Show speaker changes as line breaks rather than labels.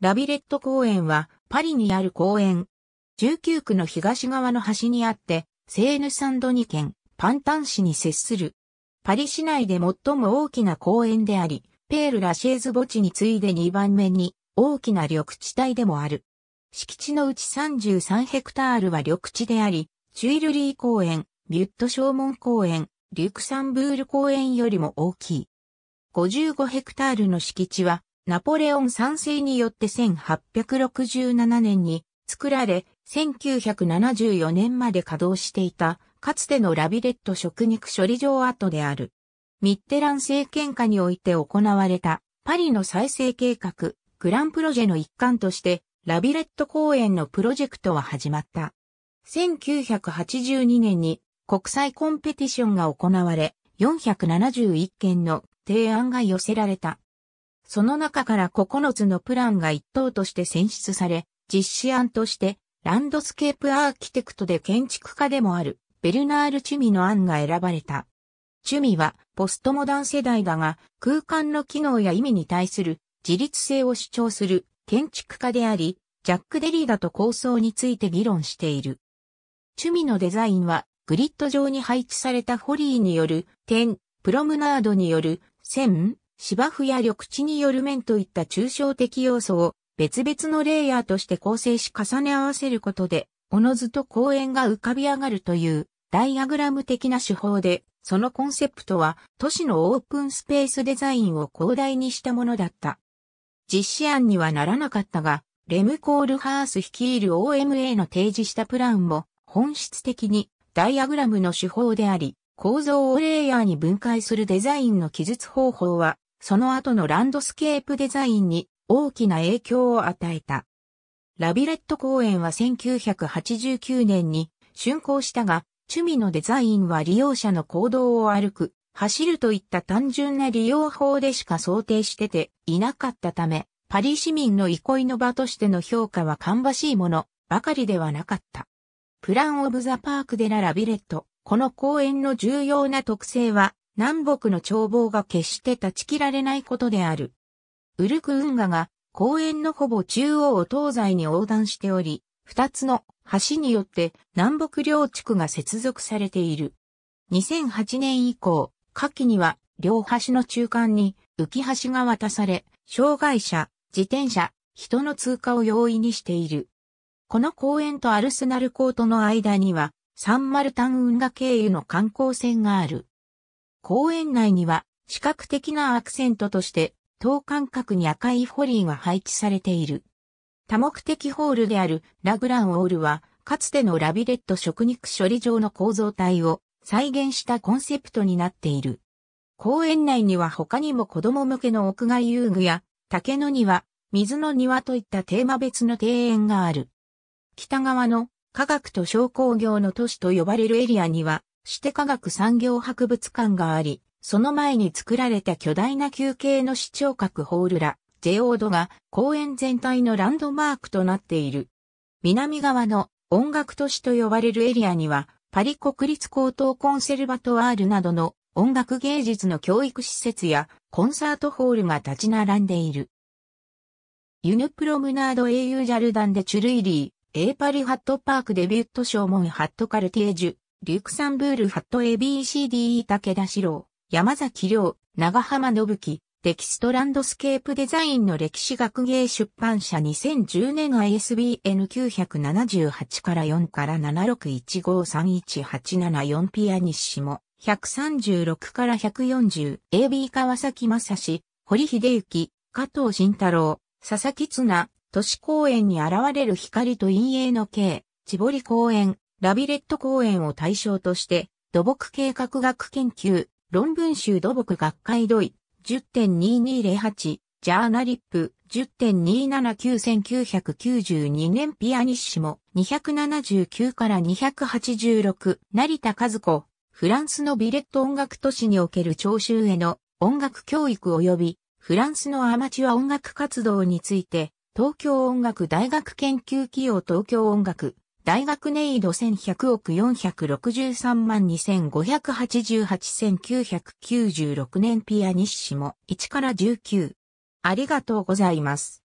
ラビレット公園はパリにある公園。19区の東側の端にあって、セーヌサンドニ県、パンタン市に接する。パリ市内で最も大きな公園であり、ペール・ラシェーズ墓地に次いで2番目に大きな緑地帯でもある。敷地のうち33ヘクタールは緑地であり、チュイルリー公園、ビュットショーモン公園、リュクサンブール公園よりも大きい。55ヘクタールの敷地はナポレオン3世によって1867年に作られ、1974年まで稼働していた、かつてのラビレット食肉処理場跡である。ミッテラン政権下において行われたパリの再生計画、グランプロジェの一環として、ラビレット公園のプロジェクトは始まった。1982年に国際コンペティションが行われ、471件の提案が寄せられた。その中から9つのプランが一等として選出され、実施案として、ランドスケープアーキテクトで建築家でもある、ベルナール・チュミの案が選ばれた。チュミは、ポストモダン世代だが、空間の機能や意味に対する自立性を主張する建築家であり、ジャック・デリーダと構想について議論している。チュミのデザインは、グリッド上に配置されたホリーによる点、プロムナードによる線、芝生や緑地による面といった抽象的要素を別々のレイヤーとして構成し重ね合わせることで、おのずと公園が浮かび上がるというダイアグラム的な手法で、そのコンセプトは都市のオープンスペースデザインを広大にしたものだった。実施案にはならなかったが、レム・コールハース率いる OMA の提示したプランも本質的にダイアグラムの手法であり、構造をレイヤーに分解するデザインの記述方法はその後のランドスケープデザインに大きな影響を与えた。ラビレット公園は1989年に竣工したが、趣味のデザインは利用者の行動を歩く、走るといった単純な利用法でしか想定してていなかったため、パリ市民の憩いの場としての評価は芳しいものばかりではなかった。プランオブザパークでララビレット、この公園の重要な特性は、南北の眺望が決して断ち切られないことである。ウルク運河が公園のほぼ中央を東西に横断しており、二つの橋によって南北両地区が接続されている。2008年以降、夏季には両橋の中間に浮き橋が渡され、障害者、自転車、人の通過を容易にしている。この公園とアルスナルコートの間には、サンマルタン運河経由の観光船がある。公園内には視覚的なアクセントとして等間隔に赤いフォリーが配置されている。多目的ホールであるラグランオールはかつてのラビレット食肉処理場の構造体を再現したコンセプトになっている。公園内には他にも子供向けの屋外遊具や竹の庭、水の庭といったテーマ別の庭園がある。北側の科学と商工業の都市と呼ばれるエリアにはして科学産業博物館があり、その前に作られた巨大な球形の視聴覚ホールら、ジェオードが公園全体のランドマークとなっている。南側の音楽都市と呼ばれるエリアには、パリ国立高等コンセルバトワールなどの音楽芸術の教育施設やコンサートホールが立ち並んでいる。ユヌプロムナード英雄ジャルダンでチュルイリー、エーパリハットパークデビュットショーモンハットカルティエジュ、リュクサンブール・ハット ABCDE 武田志郎、山崎亮、長浜信樹、テキストランドスケープデザインの歴史学芸出版社2010年 ISBN 978から4から761531874ピアニッシモ136から140 AB 川崎正史、堀秀幸、加藤慎太郎、佐々木綱、都市公園に現れる光と陰影の形、千堀公園、ラビレット公園を対象として、土木計画学研究、論文集土木学会土位10.2208、ジャーナリップ10.279992年ピアニッシモ279から286成田和子フランスのビレット音楽都市における聴衆への音楽教育及びフランスのアマチュア音楽活動について東京音楽大学研究企業東京音楽大学ネイド1100億463万2588,1996年ピアニッシモ1から19。ありがとうございます。